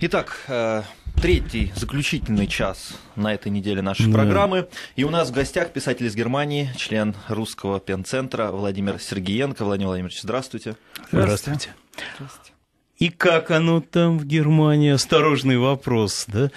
Итак, э, третий заключительный час на этой неделе нашей да. программы. И у нас в гостях писатель из Германии, член русского пенцентра Владимир Сергеенко. Владимир Владимирович, здравствуйте. Здравствуйте. здравствуйте. И как оно там в Германии? Осторожный вопрос, да?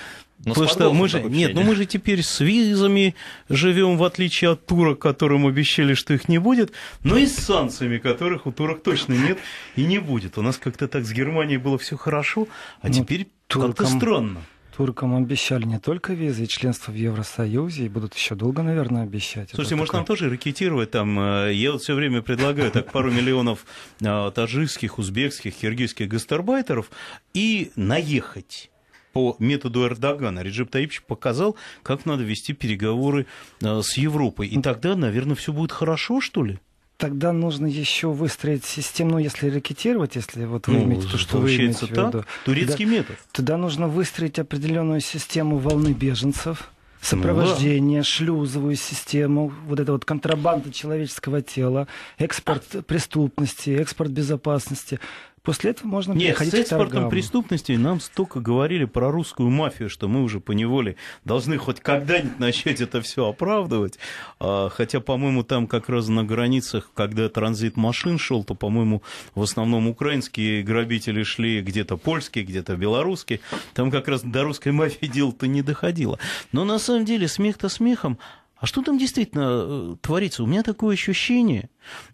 Но Потому что мы же... Нет, ну мы же теперь с визами живем, в отличие от турок, которым обещали, что их не будет, но и с санкциями, которых у турок точно нет и не будет. У нас как-то так с Германией было все хорошо, а ну, теперь туркам... как-то странно. Туркам обещали не только визы и членство в Евросоюзе, и будут еще долго, наверное, обещать. Слушайте, Это может, такое... нам тоже ракетировать там? Э, я вот все время предлагаю так пару миллионов э, таджикских, узбекских, киргизских гастарбайтеров и наехать по методу Эрдогана. Реджеп Таипич показал, как надо вести переговоры э, с Европой. И тогда, наверное, все будет хорошо, что ли? Тогда нужно еще выстроить систему, ну, если ракетировать, если вот вы ну, имеете то, что вы имеете в виду. Турецкий тогда, метод. Тогда нужно выстроить определенную систему волны беженцев, ну сопровождение, ну, да. шлюзовую систему, вот это вот контрабанда человеческого тела, экспорт преступности, экспорт безопасности. После этого можно Нет, переходить с экспортом к преступности нам столько говорили про русскую мафию, что мы уже поневоле должны хоть когда-нибудь начать это все оправдывать. А, хотя, по-моему, там как раз на границах, когда транзит машин шел, то, по-моему, в основном украинские грабители шли где-то польские, где-то белорусские. Там как раз до русской мафии дело-то не доходило. Но на самом деле смех-то смехом, а что там действительно э, творится? У меня такое ощущение,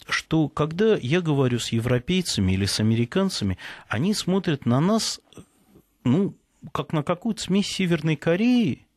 что когда я говорю с европейцами или с американцами, они смотрят на нас, э, ну, как на какую-то смесь Северной Кореи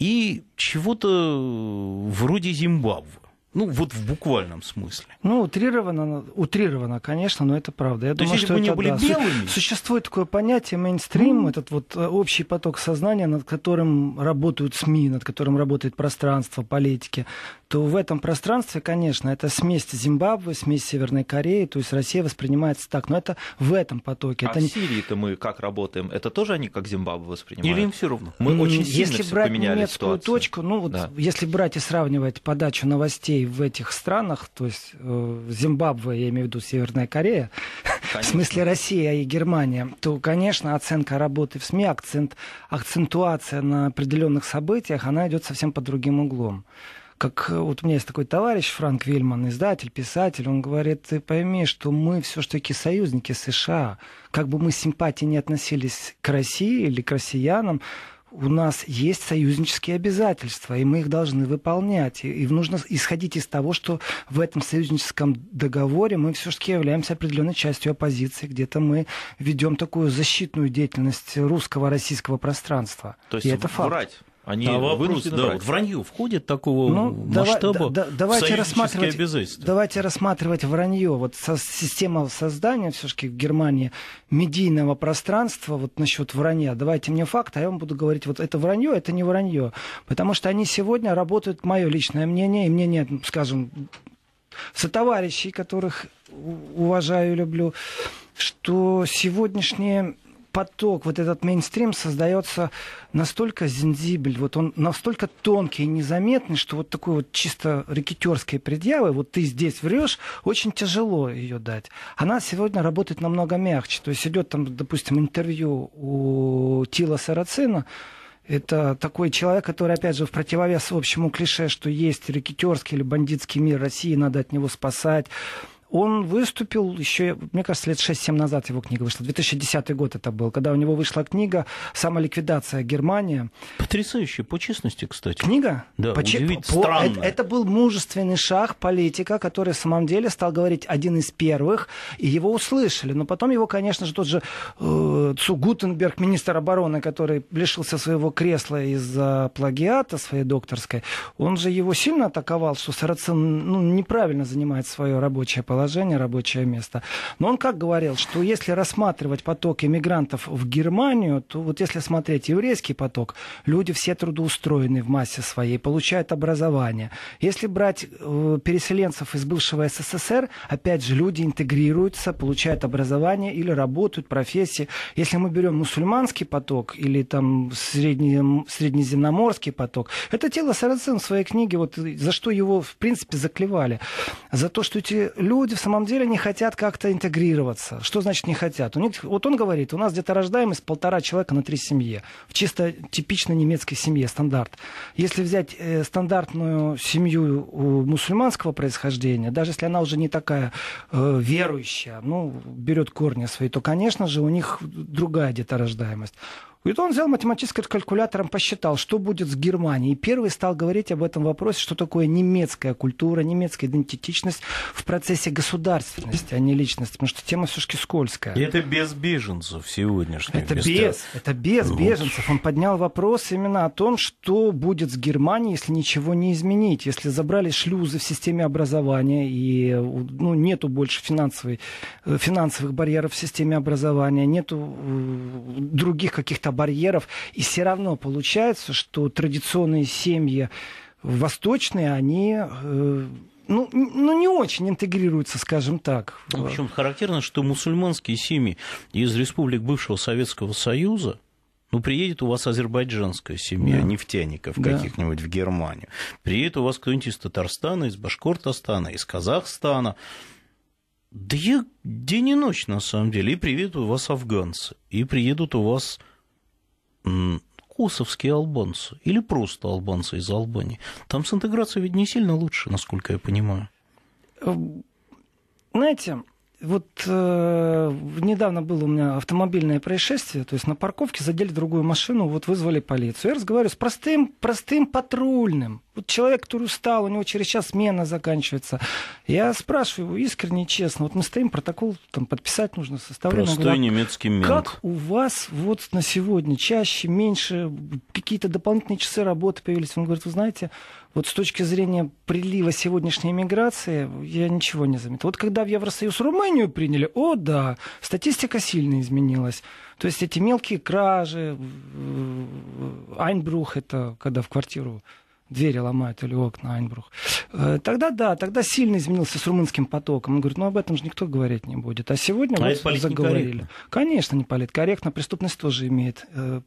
и чего-то э, вроде Зимбабве. Ну, вот в буквальном смысле. Ну, утрировано, утрировано, конечно, но это правда. Я То думаю, есть, что если бы это, они были да, белыми... Существует такое понятие мейнстрим, mm. этот вот э, общий поток сознания, над которым работают СМИ, над которым работает пространство, политики, то в этом пространстве, конечно, это смесь Зимбабве, смесь Северной Кореи, то есть Россия воспринимается так, но это в этом потоке. А это... в Сирии-то мы как работаем? Это тоже они как Зимбабве воспринимают? Или им все равно? Мы очень сильно если брать поменяли немецкую ситуацию. точку, ну вот да. если брать и сравнивать подачу новостей в этих странах, то есть э, Зимбабве, я имею в виду Северная Корея, конечно. в смысле Россия и Германия, то, конечно, оценка работы в СМИ, акцент, акцентуация на определенных событиях, она идет совсем под другим углом как э, вот у меня есть такой товарищ Франк Вильман, издатель, писатель, он говорит, ты пойми, что мы все-таки союзники США, как бы мы с симпатией не относились к России или к россиянам, у нас есть союзнические обязательства, и мы их должны выполнять. И, нужно исходить из того, что в этом союзническом договоре мы все-таки являемся определенной частью оппозиции, где-то мы ведем такую защитную деятельность русского российского пространства. То есть и это факт. врать они а вопрос, да, вот вранье входит такого ну, масштаба да, да, давайте рассматривать, обязательства? Давайте рассматривать вранье. Вот со, система создания все-таки в Германии медийного пространства вот насчет вранья. Давайте мне факт, а я вам буду говорить, вот это вранье, это не вранье. Потому что они сегодня работают, мое личное мнение, и мнение, скажем, сотоварищей, которых уважаю и люблю, что сегодняшние поток, вот этот мейнстрим создается настолько зензибель, вот он настолько тонкий и незаметный, что вот такой вот чисто рекетерские предъявы, вот ты здесь врешь, очень тяжело ее дать. Она сегодня работает намного мягче. То есть идет там, допустим, интервью у Тила Сарацина, это такой человек, который, опять же, в противовес общему клише, что есть рекетерский или бандитский мир России, надо от него спасать. Он выступил еще, мне кажется, лет 6-7 назад его книга вышла. 2010 год это был, когда у него вышла книга «Самоликвидация Германия». Потрясающе, по честности, кстати. Книга? Да, по, удивительно. По, э, странно. Это, это был мужественный шаг политика, который в самом деле стал говорить один из первых, и его услышали. Но потом его, конечно же, тот же э, Цу Гутенберг, министр обороны, который лишился своего кресла из-за плагиата своей докторской, он же его сильно атаковал, что Сарацин ну, неправильно занимает свое рабочее положение положение, рабочее место. Но он как говорил, что если рассматривать поток иммигрантов в Германию, то вот если смотреть еврейский поток, люди все трудоустроены в массе своей, получают образование. Если брать э, переселенцев из бывшего СССР, опять же, люди интегрируются, получают образование или работают, профессии. Если мы берем мусульманский поток или там средне, среднеземноморский поток, это тело Сарацин в своей книге, вот э, за что его, в принципе, заклевали. За то, что эти люди люди в самом деле не хотят как-то интегрироваться. Что значит не хотят? У них, вот он говорит, у нас где-то рождаемость полтора человека на три семьи. В чисто типичной немецкой семье стандарт. Если взять э, стандартную семью мусульманского происхождения, даже если она уже не такая э, верующая, ну, берет корни свои, то, конечно же, у них другая деторождаемость. И вот он взял математическим калькулятором, посчитал, что будет с Германией. И первый стал говорить об этом вопросе, что такое немецкая культура, немецкая идентичность в процессе государственности, а не личности. Потому что тема все-таки скользкая. И это без беженцев сегодняшних. Это без, это без вот. беженцев. Он поднял вопрос именно о том, что будет с Германией, если ничего не изменить. Если забрали шлюзы в системе образования и ну, нету больше финансовой, э, финансовых барьеров в системе образования, нету э, других каких-то барьеров. И все равно получается, что традиционные семьи восточные, они э, ну, ну, не очень интегрируются, скажем так. Ну, причем характерно, что мусульманские семьи из республик бывшего Советского Союза, ну, приедет у вас азербайджанская семья, да. нефтяников да. каких-нибудь в Германию. Приедет у вас кто-нибудь из Татарстана, из Башкортостана, из Казахстана. Да я день и ночь, на самом деле. И приедут у вас афганцы, и приедут у вас косовские албанцы или просто албанцы из Албании. Там с интеграцией ведь не сильно лучше, насколько я понимаю. Эм, знаете, вот э, недавно было у меня автомобильное происшествие, то есть на парковке задели другую машину, вот вызвали полицию. Я разговариваю с простым, простым патрульным. Вот человек, который устал, у него через час смена заканчивается. Я спрашиваю его искренне, честно, вот мы стоим, протокол там подписать нужно, составлять. Простой говорю, «А немецкий мент. Как у вас вот на сегодня чаще, меньше, какие-то дополнительные часы работы появились? Он говорит, вы знаете, вот с точки зрения прилива сегодняшней миграции я ничего не заметил. Вот когда в Евросоюз Румынию приняли, о да, статистика сильно изменилась. То есть эти мелкие кражи, айнбрух, это когда в квартиру двери ломают или окна Айнбрух. Э, тогда да, тогда сильно изменился с румынским потоком. Он говорит, ну об этом же никто говорить не будет. А сегодня а вот заговорили. Некорректно. Конечно, не политкорректно. Преступность тоже имеет э,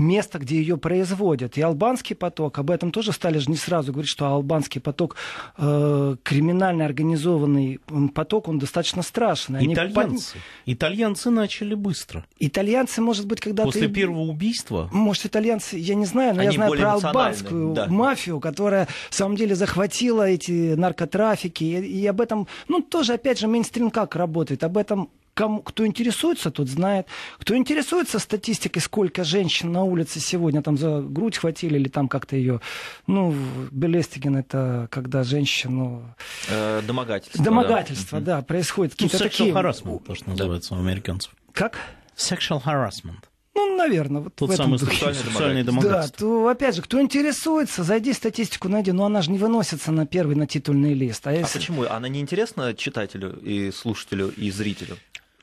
место, где ее производят. И албанский поток, об этом тоже стали же не сразу говорить, что албанский поток, э, криминально организованный поток, он достаточно страшный. Они итальянцы. Под... Итальянцы начали быстро. Итальянцы, может быть, когда После первого убийства? Может, итальянцы, я не знаю, но Они я знаю про албанскую да. мафию, которая, в самом деле, захватила эти наркотрафики. И, и об этом, ну, тоже, опять же, мейнстрим как работает. Об этом кому, кто интересуется, тот знает. Кто интересуется статистикой, сколько женщин на улице сегодня там за грудь хватили или там как-то ее... Ну, Белестигин это когда женщину... Э, домогательство. Домогательство, да, да происходит. Ну, sexual такие... harassment, то, что называется да. у американцев. Как? Sexual harassment. Ну, наверное, вот Тот в самый этом духе. сексуальный домогательство. Да, то, опять же, кто интересуется, зайди статистику найди, но она же не выносится на первый, на титульный лист. А, а если... а почему? Она неинтересна читателю и слушателю и зрителю?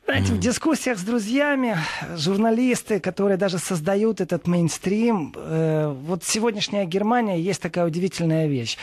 Знаете, в дискуссиях с друзьями, журналисты, которые даже создают этот мейнстрим, э, вот сегодняшняя Германия есть такая удивительная вещь.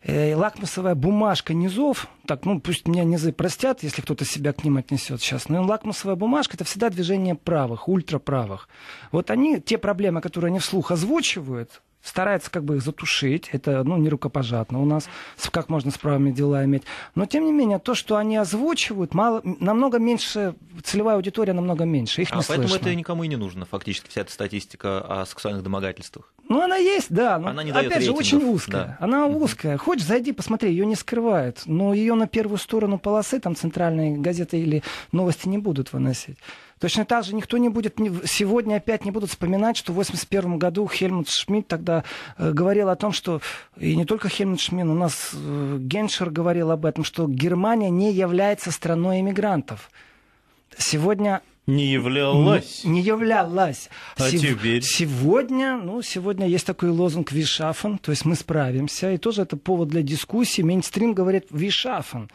Э, лакмусовая бумажка низов, так, ну пусть меня низы простят, если кто-то себя к ним отнесет сейчас, но лакмусовая бумажка это всегда движение правых, ультраправых. Вот они, те проблемы, которые они вслух озвучивают, старается как бы их затушить. Это, ну, не рукопожатно у нас, как можно с правыми дела иметь. Но, тем не менее, то, что они озвучивают, мало, намного меньше, целевая аудитория намного меньше, их а не поэтому слышно. это никому и не нужно, фактически, вся эта статистика о сексуальных домогательствах. Ну, она есть, да, но, она не опять же, очень узкая. Да. Она узкая. Хочешь, зайди, посмотри, ее не скрывают, но ее на первую сторону полосы, там, центральные газеты или новости не будут выносить. Точно так же никто не будет, сегодня опять не будут вспоминать, что в 81 году Хельмут Шмидт тогда э, говорил о том, что, и не только Хельмут Шмидт, у нас э, Геншер говорил об этом, что Германия не является страной иммигрантов. Сегодня не являлась. Не, не являлась. А Сев... теперь? Сегодня, ну, сегодня есть такой лозунг «Вишафен», то есть мы справимся, и тоже это повод для дискуссии. Мейнстрим говорит «Вишафен».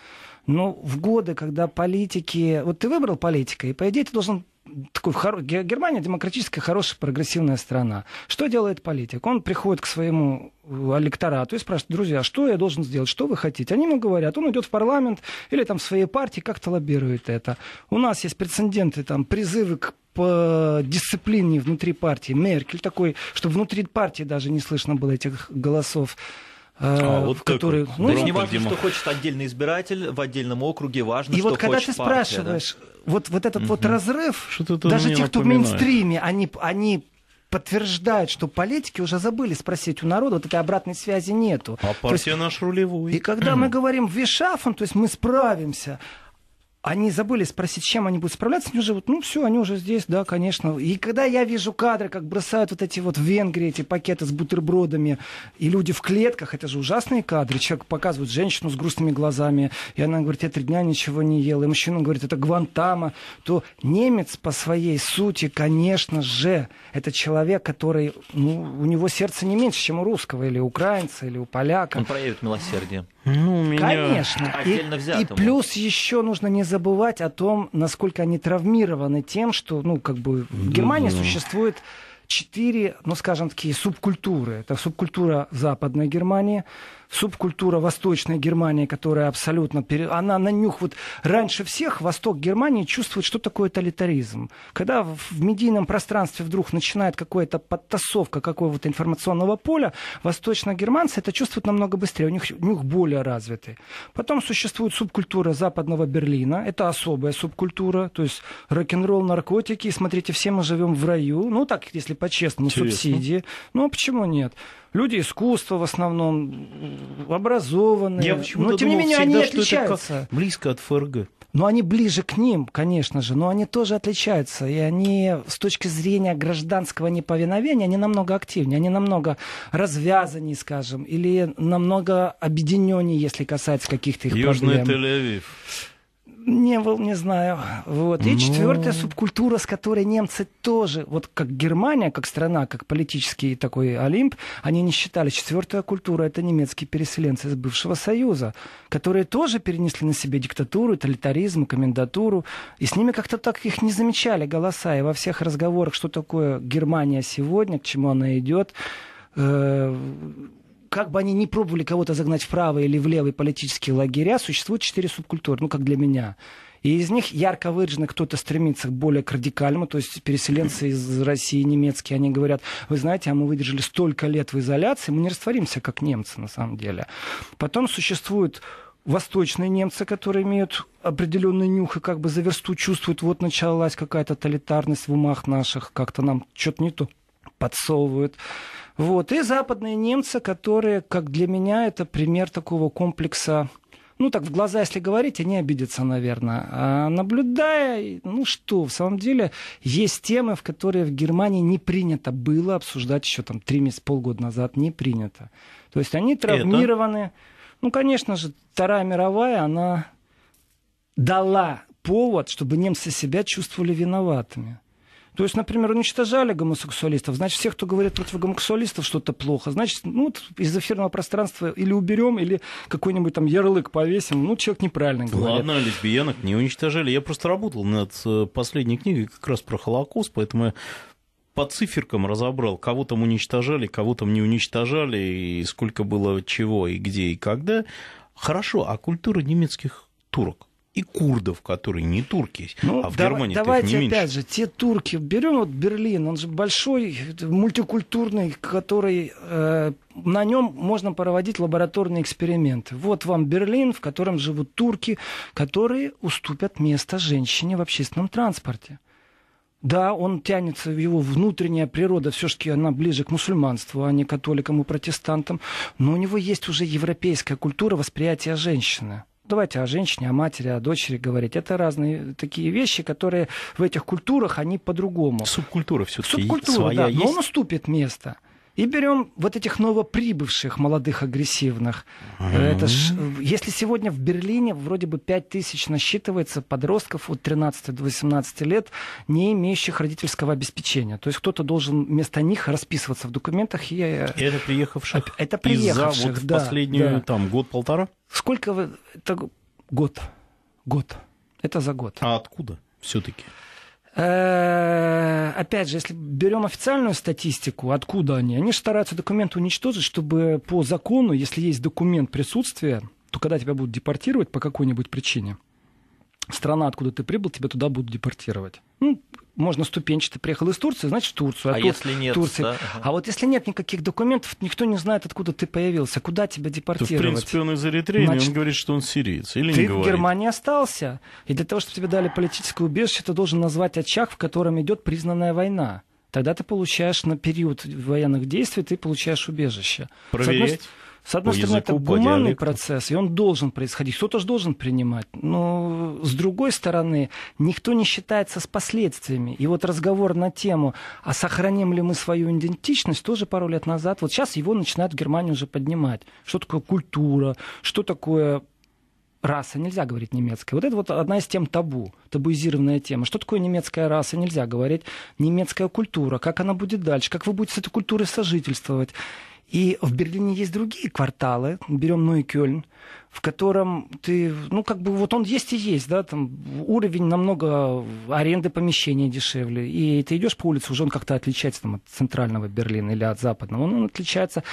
Но в годы, когда политики... Вот ты выбрал политика, и, по идее, ты должен такой хоро... Германия демократическая, хорошая, прогрессивная страна. Что делает политик? Он приходит к своему э, электорату и спрашивает, друзья, что я должен сделать, что вы хотите? Они ему говорят, он идет в парламент или там в своей партии как-то лоббирует это. У нас есть прецеденты, там, призывы к по дисциплине внутри партии. Меркель такой, что внутри партии даже не слышно было этих голосов. А, а вот в который, вот. ну, да не важно, Дима. что хочет отдельный избиратель в отдельном округе, важно, и что вот когда ты партия, спрашиваешь, да? вот вот этот угу. вот разрыв, что даже те, кто в мейнстриме, они они подтверждают, что политики уже забыли спросить у народа, вот этой обратной связи нету. А партия есть, наш рулевой. И когда мы говорим вишафон, то есть мы справимся, они забыли спросить, с чем они будут справляться, они уже вот, ну все, они уже здесь, да, конечно. И когда я вижу кадры, как бросают вот эти вот в Венгрии эти пакеты с бутербродами, и люди в клетках, это же ужасные кадры. Человек показывает женщину с грустными глазами, и она говорит, я три дня ничего не ела, и мужчина говорит, это Гвантама, то немец по своей сути, конечно же, это человек, который, ну, у него сердце не меньше, чем у русского, или у украинца, или у поляка. Он проявит милосердие. Ну, у меня Конечно. Отдельно и, и плюс еще нужно не забывать о том, насколько они травмированы тем, что, ну, как бы в ну Германии да, да. существует четыре, ну, скажем, такие субкультуры. Это субкультура Западной Германии, субкультура Восточной Германии, которая абсолютно... Пере... Она на нюх... Вот раньше всех Восток Германии чувствует, что такое тоталитаризм. Когда в медийном пространстве вдруг начинает какая-то подтасовка какого-то информационного поля, восточно-германцы это чувствуют намного быстрее, у них нюх более развитый. Потом существует субкультура западного Берлина, это особая субкультура, то есть рок-н-ролл, наркотики, и смотрите, все мы живем в раю, ну так, если по-честному, субсидии. Ну, а почему нет? люди искусства в основном, образованные. Я но тем не менее всегда, они отличаются. близко от ФРГ. Но они ближе к ним, конечно же, но они тоже отличаются. И они с точки зрения гражданского неповиновения, они намного активнее, они намного развязаннее, скажем, или намного объединеннее, если касается каких-то их Южный проблем. Южный Тель-Авив не был, не знаю. Вот. И Но... Ну. четвертая субкультура, с которой немцы тоже, вот как Германия, как страна, как политический такой Олимп, они не считали. Четвертая культура это немецкие переселенцы из бывшего Союза, которые тоже перенесли на себе диктатуру, тоталитаризм, комендатуру. И с ними как-то так их не замечали голоса. И во всех разговорах, что такое Германия сегодня, к чему она идет, э, как бы они ни пробовали кого-то загнать в правые или в левые политические лагеря, существует четыре субкультуры, ну, как для меня. И из них ярко выражено кто-то стремится более к радикальному, то есть переселенцы из России, немецкие, они говорят, вы знаете, а мы выдержали столько лет в изоляции, мы не растворимся, как немцы на самом деле. Потом существуют восточные немцы, которые имеют определенный нюх и как бы за версту чувствуют, вот началась какая-то тоталитарность в умах наших, как-то нам что-то не то подсовывают. Вот. И западные немцы, которые, как для меня, это пример такого комплекса ну, так в глаза, если говорить, они обидятся, наверное. А наблюдая, ну что, в самом деле, есть темы, в которые в Германии не принято было обсуждать еще там три месяца, полгода назад, не принято. То есть они травмированы. Это? Ну, конечно же, Вторая мировая, она дала повод, чтобы немцы себя чувствовали виноватыми. То есть, например, уничтожали гомосексуалистов, значит, всех, кто говорит против гомосексуалистов, что-то плохо. Значит, ну, вот из эфирного пространства или уберем, или какой-нибудь там ярлык повесим. Ну, человек неправильно ну, говорит. Ладно, лесбиянок не уничтожали. Я просто работал над э, последней книгой как раз про Холокост, поэтому я по циферкам разобрал, кого там уничтожали, кого там не уничтожали, и сколько было чего, и где, и когда. Хорошо, а культура немецких турок? и курдов, которые не турки, ну, а в да, Германии давайте их не меньше. опять же те турки берем вот Берлин, он же большой мультикультурный, который э, на нем можно проводить лабораторные эксперименты. Вот вам Берлин, в котором живут турки, которые уступят место женщине в общественном транспорте. Да, он тянется, его внутренняя природа, все-таки она ближе к мусульманству, а не католикам и протестантам. Но у него есть уже европейская культура восприятия женщины давайте о женщине, о матери, о дочери говорить. Это разные такие вещи, которые в этих культурах, они по-другому. Субкультура все-таки Субкультура, своя да, есть? но наступит место. И берем вот этих новоприбывших, молодых, агрессивных. mm Это ж, если сегодня в Берлине вроде бы 5 тысяч насчитывается подростков от 13 до 18 лет, не имеющих родительского обеспечения. То есть кто-то должен вместо них расписываться в документах. И... Э, это приехавших? Это приехавших, за вот да. последнюю, да. там, год-полтора? Сколько? Вы... Это год. Год. Это за год. А откуда все-таки? Э, опять же, если берем официальную статистику, откуда они, они же стараются документы уничтожить, чтобы по закону, если есть документ присутствия, то когда тебя будут депортировать по какой-нибудь причине, страна, откуда ты прибыл, тебя туда будут депортировать. Ну, можно ступенчато приехал из Турции, значит, в Турцию. А, а если нет? Турции. Да? А вот если нет никаких документов, никто не знает, откуда ты появился, куда тебя депортировать. То, в принципе, он из Эритрии, значит, он говорит, что он сириец. Или ты не говорит. в Германии остался, и для того, чтобы тебе дали политическое убежище, ты должен назвать очаг, в котором идет признанная война тогда ты получаешь на период военных действий, ты получаешь убежище. Проверять? С одной по стороны, это гуманный процесс, и он должен происходить. Кто-то же должен принимать. Но с другой стороны, никто не считается с последствиями. И вот разговор на тему, а сохраним ли мы свою идентичность, тоже пару лет назад, вот сейчас его начинают в Германии уже поднимать. Что такое культура, что такое раса, нельзя говорить немецкая. Вот это вот одна из тем табу, табуизированная тема. Что такое немецкая раса, нельзя говорить. Немецкая культура, как она будет дальше, как вы будете с этой культурой сожительствовать. И в Берлине есть другие кварталы, берем ну Кёльн, в котором ты, ну как бы вот он есть и есть, да, там уровень намного аренды помещения дешевле, и ты идешь по улице, уже он как-то отличается там, от центрального Берлина или от западного, он, он отличается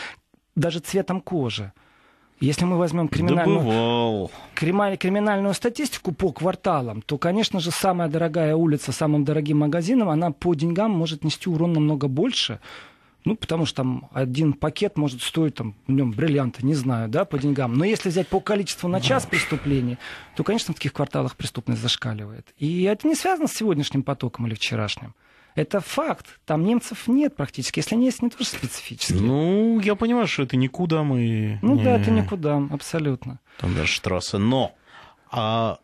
даже цветом кожи. Если мы возьмем криминальную, да криминальную статистику по кварталам, то, конечно же, самая дорогая улица с самым дорогим магазином, она по деньгам может нести урон намного больше, ну, потому что там один пакет может стоить, там, в нем бриллианты, не знаю, да, по деньгам. Но если взять по количеству на час преступлений, то, конечно, в таких кварталах преступность зашкаливает. И это не связано с сегодняшним потоком или вчерашним. Это факт. Там немцев нет практически. Если не есть, они тоже специфические. Ну, я понимаю, что это никуда мы... Ну не... да, это никуда, абсолютно. Там даже трасса. Но а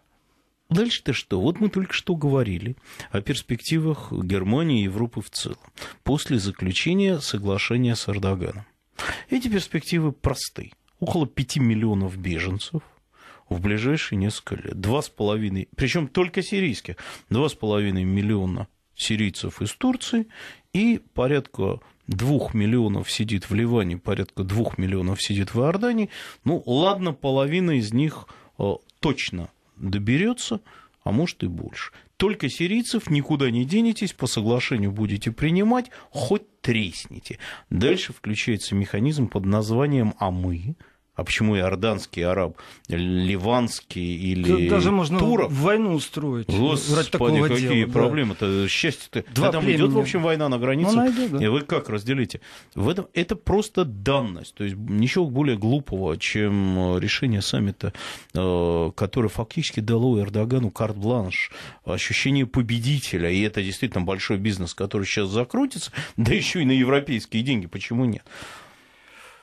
Дальше-то что? Вот мы только что говорили о перспективах Германии и Европы в целом после заключения соглашения с Эрдоганом. Эти перспективы просты. Около 5 миллионов беженцев в ближайшие несколько лет. 2,5, причем только сирийских, 2,5 миллиона сирийцев из Турции и порядка двух миллионов сидит в Ливане, порядка двух миллионов сидит в Иордании. Ну, ладно, половина из них э, точно доберется, а может и больше. Только сирийцев никуда не денетесь, по соглашению будете принимать, хоть тресните. Дальше включается механизм под названием «А мы», а почему иорданский араб, ливанский или да, Даже можно туров? войну устроить. Господи, какие дела, проблемы-то? Да. Счастье-то. Два а там племени. идет, в общем, война на границе. Ну, да. И вы как разделите? В этом, это просто данность. То есть ничего более глупого, чем э, решение саммита, э, которое фактически дало Эрдогану карт-бланш, ощущение победителя. И это действительно большой бизнес, который сейчас закрутится, да еще и на европейские деньги. Почему нет?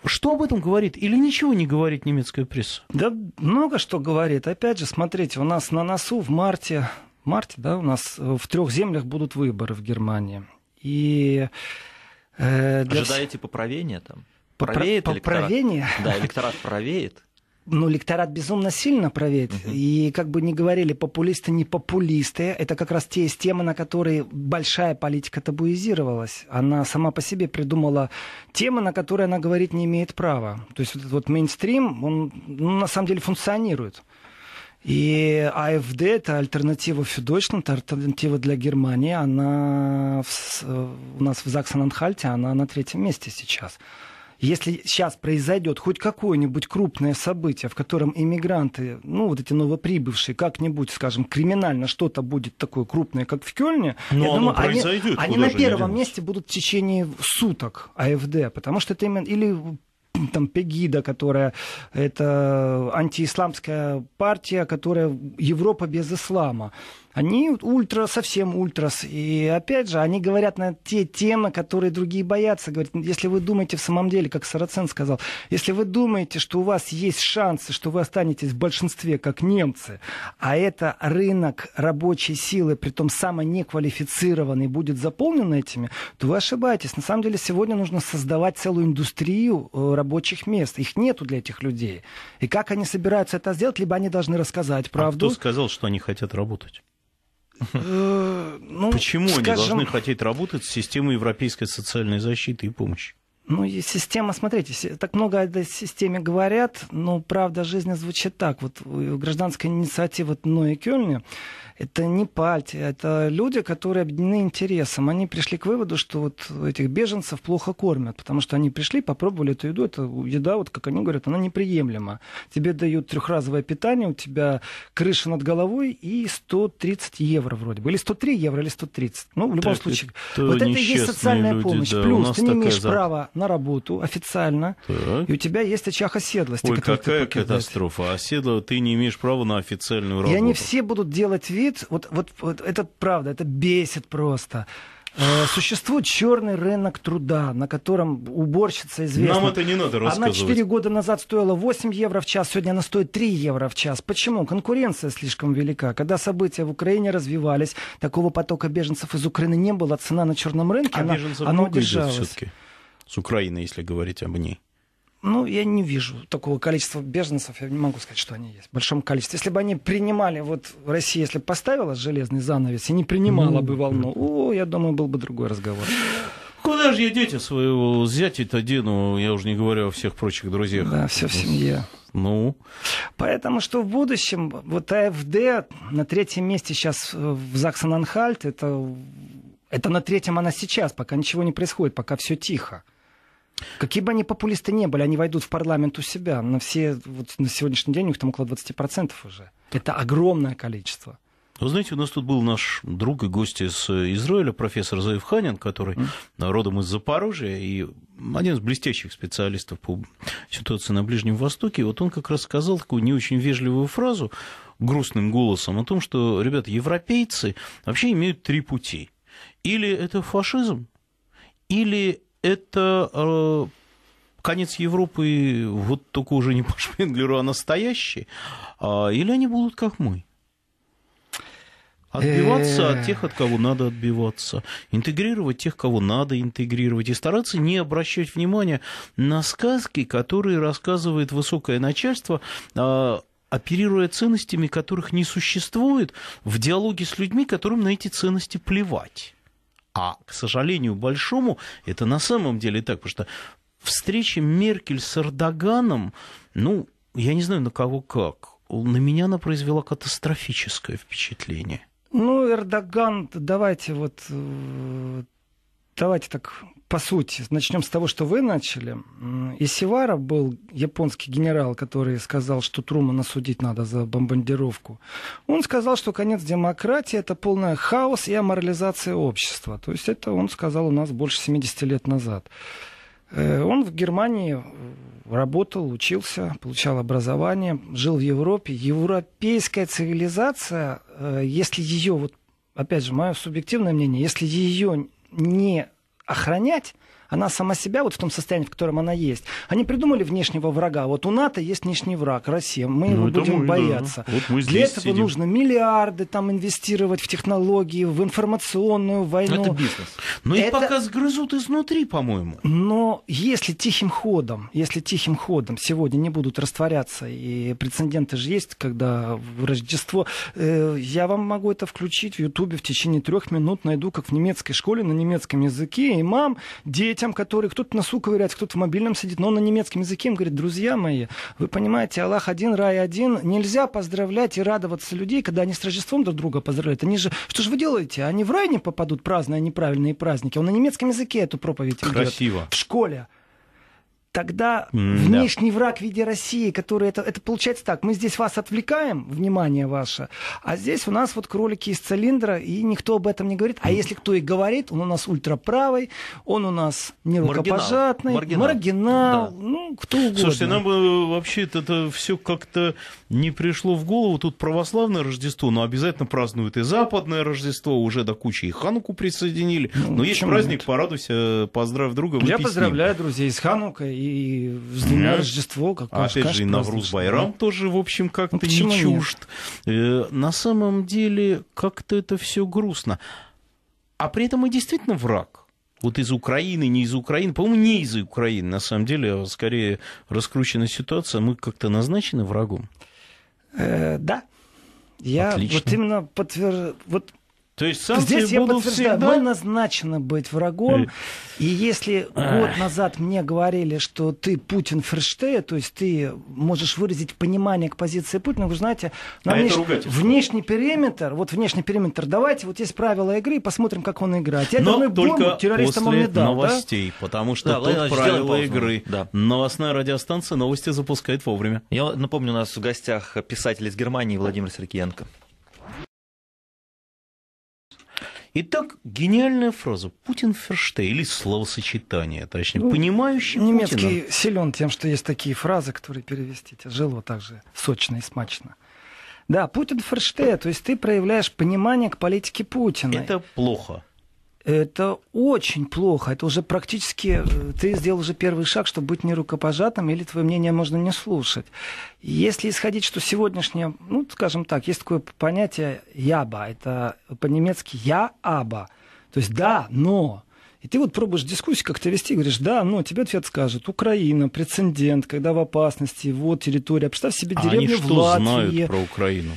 Что об этом говорит или ничего не говорит немецкая пресса? Да много что говорит. Опять же, смотрите, у нас на носу в марте, марте, да, у нас э, в трех землях будут выборы в Германии. И э, для... Ожидаете поправения там? Правеет Попро- электорат? Поправение? Да, электорат правеет ну, электорат безумно сильно правит. Uh-huh. И как бы не говорили популисты, не популисты, это как раз те темы, на которые большая политика табуизировалась. Она сама по себе придумала темы, на которые она говорить не имеет права. То есть вот этот вот мейнстрим, он ну, на самом деле функционирует. И АФД – это альтернатива это альтернатива для Германии. Она в, э, у нас в Заксен-Анхальте, она на третьем месте сейчас если сейчас произойдет хоть какое-нибудь крупное событие, в котором иммигранты, ну, вот эти новоприбывшие, как-нибудь, скажем, криминально что-то будет такое крупное, как в Кёльне, Но я думаю, они, они на первом месте будут в течение суток АФД, потому что это именно... Или там Пегида, которая это антиисламская партия, которая Европа без ислама. Они ультра, совсем ультрас. И опять же, они говорят на те темы, которые другие боятся. Говорят, если вы думаете в самом деле, как Сарацин сказал, если вы думаете, что у вас есть шансы, что вы останетесь в большинстве, как немцы, а это рынок рабочей силы, притом самый неквалифицированный, будет заполнен этими, то вы ошибаетесь. На самом деле сегодня нужно создавать целую индустрию э, рабочих мест. Их нету для этих людей. И как они собираются это сделать, либо они должны рассказать правду. А кто сказал, что они хотят работать? Э, ну, Почему скажем... они должны хотеть работать с системой европейской социальной защиты и помощи? Ну, и система, смотрите, так много о системе говорят, но правда жизни звучит так. Вот э, гражданская инициатива Ноя Кёльня это не партия, это люди, которые объединены интересом. Они пришли к выводу, что вот этих беженцев плохо кормят, потому что они пришли, попробовали эту еду, это еда, вот как они говорят, она неприемлема. Тебе дают трехразовое питание, у тебя крыша над головой и 130 евро вроде бы, или 103 евро, или 130. Ну, в любом так, случае. Это вот это и есть социальная люди, помощь. Да, Плюс ты не имеешь зад... права на работу официально, так. и у тебя есть очаг оседлости. Ой, какая катастрофа. Оседло, ты не имеешь права на официальную работу. И они все будут делать вид, говорит, вот, вот, вот это правда, это бесит просто. Э, существует черный рынок труда, на котором уборщица известна. Нам это не надо рассказывать. Она 4 года назад стоила 8 евро в час, сегодня она стоит 3 евро в час. Почему? Конкуренция слишком велика. Когда события в Украине развивались, такого потока беженцев из Украины не было, цена на черном рынке, а она, беженцев она удержалась. С Украины, если говорить об ней. Ну, я не вижу такого количества беженцев, я не могу сказать, что они есть в большом количестве. Если бы они принимали, вот Россия, если поставила железный занавес и не принимала ну, бы волну, о, я думаю, был бы другой разговор. Куда же я дети своего зятя-то Дину, я уже не говорю о всех прочих друзьях. Да, все в семье. Ну? Поэтому, что в будущем, вот АФД на третьем месте сейчас э, в Заксон-Анхальт, это, это на третьем она сейчас, пока ничего не происходит, пока все тихо. Какие бы они популисты не были, они войдут в парламент у себя. На все, вот на сегодняшний день у них там около 20% уже. Это огромное количество. Вы знаете, у нас тут был наш друг и гость из Израиля, профессор Заев Ханин, который mm. родом из Запорожья и один из блестящих специалистов по ситуации на Ближнем Востоке. Вот он как раз сказал такую не очень вежливую фразу грустным голосом о том, что, ребята, европейцы вообще имеют три пути. Или это фашизм, или это э, конец Европы вот только уже не по Шпенглеру, а настоящий? А, или они будут как мы? Отбиваться от э. тех, от кого надо отбиваться, интегрировать тех, кого надо интегрировать, и стараться не обращать внимания на сказки, которые рассказывает высокое начальство, а, оперируя ценностями, которых не существует, в диалоге с людьми, которым на эти ценности плевать. А, к сожалению, большому, это на самом деле так, потому что встреча Меркель с Эрдоганом, ну, я не знаю, на кого как, на меня она произвела катастрофическое впечатление. Ну, Эрдоган, давайте вот э, давайте так по сути, начнем с того, что вы начали. Исивара был японский генерал, который сказал, что Трумана судить надо за бомбардировку. Он сказал, что конец демократии – это полный хаос и аморализация общества. То есть это он сказал у нас больше 70 лет назад. Э, он в Германии э, работал, учился, получал образование, жил в Европе. Европейская цивилизация, э, если ее, вот опять же, мое субъективное мнение, если ее не охранять она сама себя вот в том состоянии, в котором она есть. Они придумали внешнего врага. Вот у НАТО есть внешний враг, Россия. Мы ну, его будем мы, бояться. Да. Вот мы Для этого сидим. нужно миллиарды там инвестировать в технологии, в информационную войну. Ну, это бизнес. Но это... и пока сгрызут изнутри, по-моему. Но если тихим ходом, если тихим ходом сегодня не будут растворяться, и прецеденты же есть, когда в Рождество, э, я вам могу это включить в Ютубе в течение трех минут, найду, как в немецкой школе на немецком языке, и мам, дети детям, которые кто-то на носу ковыряется, кто-то в мобильном сидит, но он на немецком языке он говорит, друзья мои, вы понимаете, Аллах один, рай один, нельзя поздравлять и радоваться людей, когда они с Рождеством друг друга поздравляют. Они же, что же вы делаете? Они в рай не попадут, праздные неправильные праздники. Он на немецком языке эту проповедь Красиво. Идет. В школе тогда mm, внешний да. враг в виде России, который это, это получается так, мы здесь вас отвлекаем, внимание ваше, а здесь у нас вот кролики из цилиндра, и никто об этом не говорит. А если кто и говорит, он у нас ультраправый, он у нас не рукопожатный, маргинал, маргинал, да. ну, кто угодно. Слушайте, нам э, вообще это все как-то не пришло в голову. Тут православное Рождество, но обязательно празднуют и западное Рождество, уже до кучи и Хануку присоединили. Ну, но есть праздник, нет? порадуйся, поздравь друга. Я поздравляю друзей с Ханукой и и с двумя mm. Рождество. Как а опять же, и Навруз Байрам да? тоже, в общем, как-то ну, не чужд. Нет? Э, на самом деле, как-то это все грустно. А при этом и действительно враг. Вот из Украины, не из Украины, по-моему, не из Украины, на самом деле, а скорее раскручена ситуация, мы как-то назначены врагом. Э, да. Я Отлично. вот именно подтвер... вот то есть санкции Здесь я будут подтверждаю, всегда... назначено быть врагом. Э. И если год назад мне говорили, что ты Путин Ферштея, то есть ты можешь выразить понимание к позиции Путина, вы знаете, на а внеш... внешний периметр, вот внешний периметр, давайте, вот есть правила игры, посмотрим, как он играет. Я Но думаю, только бомбу террористам он не дал. новостей, да? потому что да, тут правила игры. Да. Новостная радиостанция новости запускает вовремя. Я напомню, у нас в гостях писатель из Германии Владимир Сергеенко. Итак, гениальная фраза «Путин Ферштей» или словосочетание, точнее, ну, понимающий Немецкий Путина. силен тем, что есть такие фразы, которые перевести тяжело, а также сочно и смачно. Да, Путин Ферштей, то есть ты проявляешь понимание к политике Путина. Это плохо это очень плохо. Это уже практически э, ты сделал уже первый шаг, чтобы быть не рукопожатым, или твое мнение можно не слушать. Если исходить, что сегодняшнее, ну, скажем так, есть такое понятие «яба», это по-немецки «я аба», то есть «да, но». И ты вот пробуешь дискуссию как-то вести, говоришь, да, но тебе ответ скажут, Украина, прецедент, когда в опасности, вот территория. Представь себе а деревню они что в Латвии. знают про Украину?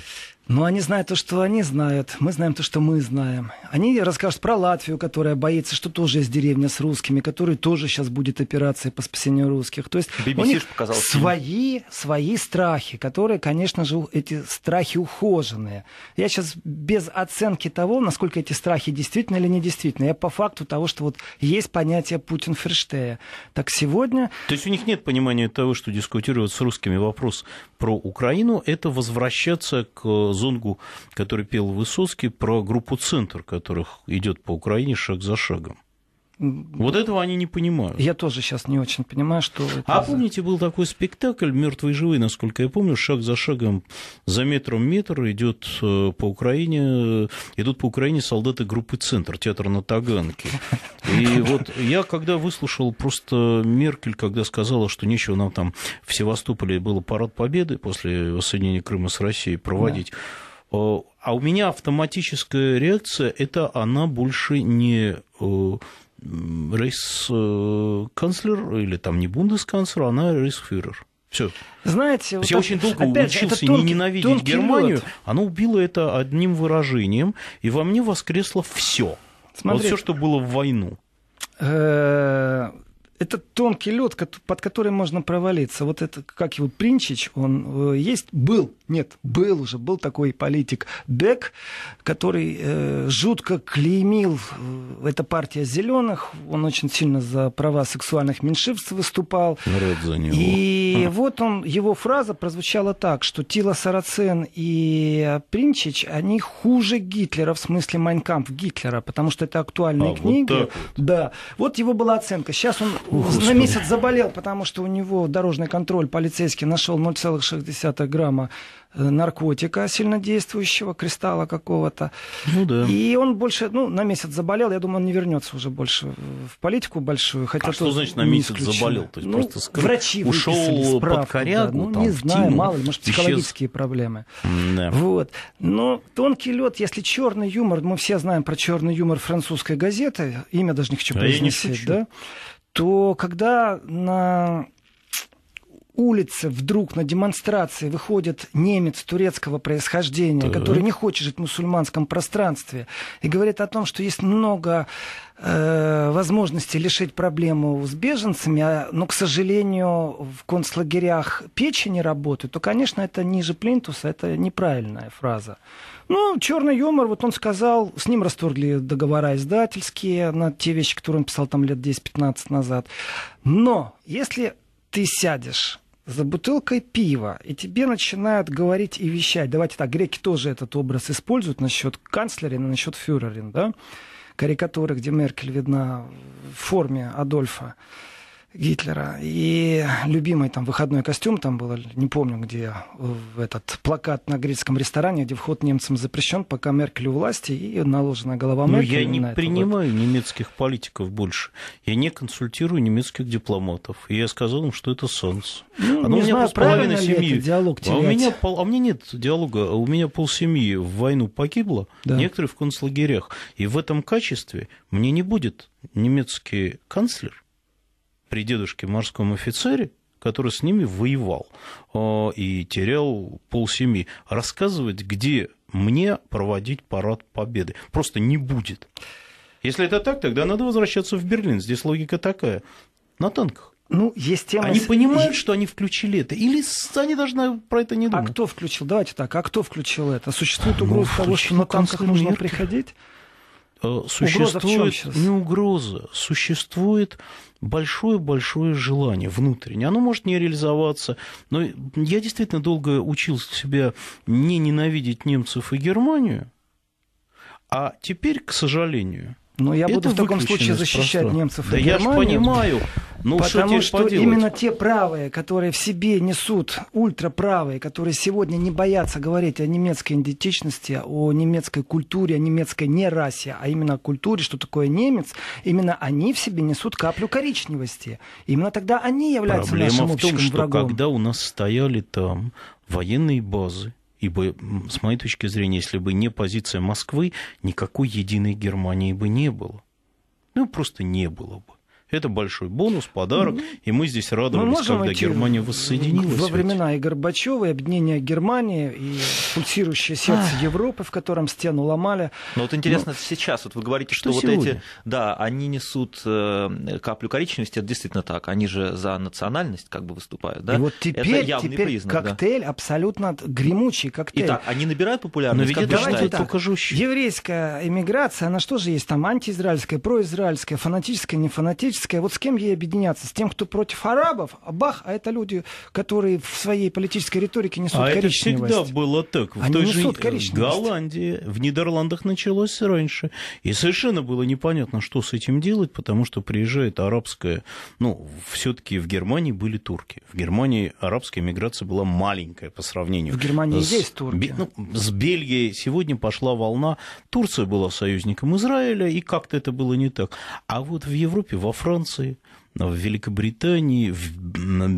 Но они знают то, что они знают. Мы знаем то, что мы знаем. Они расскажут про Латвию, которая боится, что тоже есть деревня с русскими, которой тоже сейчас будет операция по спасению русских. То есть BBC у них показал свои, фильм. свои страхи, которые, конечно же, эти страхи ухоженные. Я сейчас без оценки того, насколько эти страхи действительно или не действительно. Я по факту того, что вот есть понятие Путин Ферштея. Так сегодня... То есть у них нет понимания того, что дискутировать с русскими вопрос про Украину, это возвращаться к Зонгу, который пел Высоцкий про группу «Центр», которых идет по Украине шаг за шагом. Вот этого они не понимают. Я тоже сейчас не очень понимаю, что... Это... А помните, был такой спектакль «Мертвые живые», насколько я помню, шаг за шагом, за метром метр идет э, по Украине, идут по Украине солдаты группы «Центр», театр на Таганке. И вот я, когда выслушал просто Меркель, когда сказала, что нечего нам там в Севастополе было парад победы после воссоединения Крыма с Россией проводить, да. Э, а у меня автоматическая реакция – это она больше не э, рейс-канцлер, э, или там не бундесканцлер, она рейс-фюрер. Все. Знаете, вот я так, очень долго опять учился же, тонкий, не ненавидеть тонкий Германию. Лед. Она убила это одним выражением, и во мне воскресло все. вот все, что было в войну. Э, это тонкий лед, под который можно провалиться. Вот это, как его, Принчич, он э, есть, был, нет, был уже, был такой политик Бек, который э, жутко клеймил э, эта партия зеленых, он очень сильно за права сексуальных меньшинств выступал. Народ за него. И а. вот он, его фраза прозвучала так, что Тила Сарацен и Принчич, они хуже Гитлера, в смысле Майнкамп Гитлера, потому что это актуальные а, книги. Вот так вот. Да. Вот его была оценка. Сейчас он Ух, на месяц заболел, потому что у него дорожный контроль полицейский нашел 0,6 грамма э, наркотика сильнодействующего, кристалла какого-то. Ну да. И он больше, ну, на месяц заболел, я думаю, он не вернется уже больше в политику большую. Хотя а что значит на месяц исключено. заболел? То есть ну, просто скры... врачи ушел справку, под корягу, да. ну, там, не знаю, тему, мало ли, может, психологические исчез. проблемы. Да. Вот. Но тонкий лед, если черный юмор, мы все знаем про черный юмор французской газеты, имя даже не хочу произносить, а я не шучу. да? то когда на улице вдруг на демонстрации выходит немец турецкого происхождения, так. который не хочет жить в мусульманском пространстве, и говорит о том, что есть много э, возможностей лишить проблему с беженцами, а, но, к сожалению, в концлагерях не работают, то, конечно, это ниже плинтуса, это неправильная фраза. Ну, черный юмор, вот он сказал, с ним расторгли договора издательские на те вещи, которые он писал там лет 10-15 назад. Но если ты сядешь за бутылкой пива, и тебе начинают говорить и вещать. Давайте так, греки тоже этот образ используют насчет канцлерина, насчет фюрерин, да? Карикатуры, где Меркель видна в форме Адольфа. Гитлера. И любимый там выходной костюм, там был не помню где, в этот плакат на греческом ресторане, где вход немцам запрещен, пока Меркель у власти, и наложена голова Но ну, Меркель. я не принимаю вот. немецких политиков больше. Я не консультирую немецких дипломатов. И я сказал им, что это солнце. Ну, Оно не у меня знаю, семьи. Это диалог а, у меня, а у нет диалога. У меня полсемьи в войну погибло, да. некоторые в концлагерях. И в этом качестве мне не будет немецкий канцлер при дедушке морском офицере, который с ними воевал э, и терял полсемьи, рассказывать, где мне проводить парад победы. Просто не будет. Если это так, тогда надо возвращаться в Берлин. Здесь логика такая. На танках. Ну, есть тема... Они понимают, что они включили это? Или они должны про это не а думать? А кто включил? Давайте так. А кто включил это? Существует ну, угроза ну, того, что на танках нужно приходить? Э, существует угроза не угроза, существует большое-большое желание внутреннее. Оно может не реализоваться, но я действительно долго учил себя не ненавидеть немцев и Германию, а теперь, к сожалению, но ну, я это буду в таком случае защищать пространства. немцев да и Да я же понимаю. Ну, потому что, что именно те правые, которые в себе несут, ультраправые, которые сегодня не боятся говорить о немецкой идентичности, о немецкой культуре, о немецкой не расе, а именно о культуре, что такое немец, именно они в себе несут каплю коричневости. Именно тогда они являются Проблема нашим в том, что врагом. когда у нас стояли там военные базы, Ибо, с моей точки зрения, если бы не позиция Москвы, никакой единой Германии бы не было. Ну, просто не было бы. Это большой бонус, подарок, mm-hmm. и мы здесь радовались, мы можем когда Германия воссоединилась. Во ведь. и Горбачева, и объединение Германии, и пульсирующее сердце Ах. Европы, в котором стену ломали. Но вот интересно Но... сейчас, вот вы говорите, что, что сегодня? вот эти, да, они несут э, каплю коричневости, это действительно так, они же за национальность как бы выступают, да? И вот теперь, это теперь признак, коктейль да? абсолютно гремучий коктейль. Итак, они набирают популярность, Но ведь как давайте так, еврейская эмиграция, она что же есть там, антиизраильская, произраильская, фанатическая, не фанатическая? политическая, вот с кем ей объединяться? С тем, кто против арабов? А бах, а это люди, которые в своей политической риторике несут а коричневость. это всегда было так. В Они той же э, Голландии, в Нидерландах началось раньше. И совершенно было непонятно, что с этим делать, потому что приезжает арабская... Ну, все таки в Германии были турки. В Германии арабская миграция была маленькая по сравнению. В Германии с... есть турки. Ну, с Бельгией сегодня пошла волна. Турция была союзником Израиля, и как-то это было не так. А вот в Европе, во Франции Франции, в Великобритании, в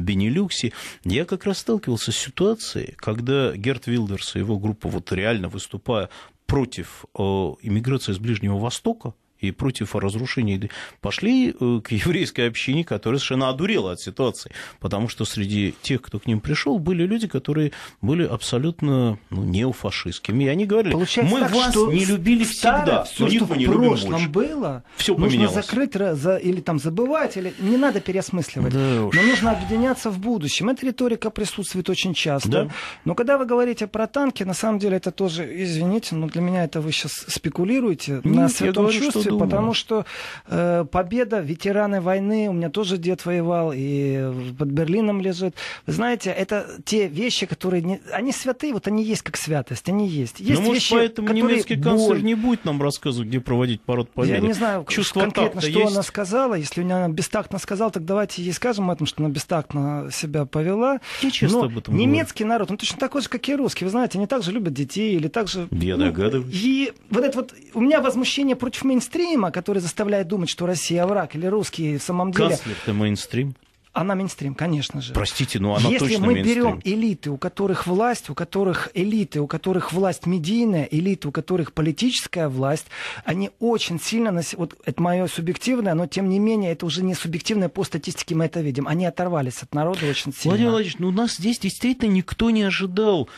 Бенилюксе, я как раз сталкивался с ситуацией, когда Герт Вилдерс и его группа, вот реально выступая против э, иммиграции с Ближнего Востока, и против разрушения пошли э, к еврейской общине, которая совершенно одурела от ситуации, потому что среди тех, кто к ним пришел, были люди, которые были абсолютно ну, неофашистскими, и они говорили, Получается мы так, вас что не любили всегда, все, что в прошлом было, все нужно закрыть или там забывать, или не надо переосмысливать, да уж. нужно объединяться в будущем. Эта риторика присутствует очень часто, да? но когда вы говорите про танки, на самом деле это тоже, извините, но для меня это вы сейчас спекулируете Нет, на святом говорю, чувстве, думаю. Потому что э, победа, ветераны войны, у меня тоже дед воевал, и под Берлином лежит. Вы знаете, это те вещи, которые... Не... Они святые, вот они есть как святость, они есть. Ну, есть ну, вещи, может, поэтому которые немецкий канцлер не будет нам рассказывать, где проводить парад победы. Я не знаю Чувство конкретно, что есть... она сказала. Если у нее она бестактно сказала, так давайте ей скажем о том, что она бестактно себя повела. честно Но об этом немецкий говорю. народ, он точно такой же, как и русский. Вы знаете, они также любят детей или также... Я ну, догадываюсь. И вот это вот... У меня возмущение против мейнстрима мейнстрима, который заставляет думать, что Россия враг или русские в самом деле... Канцлер-то мейнстрим. Она мейнстрим, конечно же. Простите, но она Если точно мы берем элиты, у которых власть, у которых элиты, у которых власть медийная, элиты, у которых политическая власть, они очень сильно, вот это мое субъективное, но тем не менее это уже не субъективное, по статистике мы это видим. Они оторвались от народа очень сильно. Владимир Владимирович, ну у нас здесь действительно никто не ожидал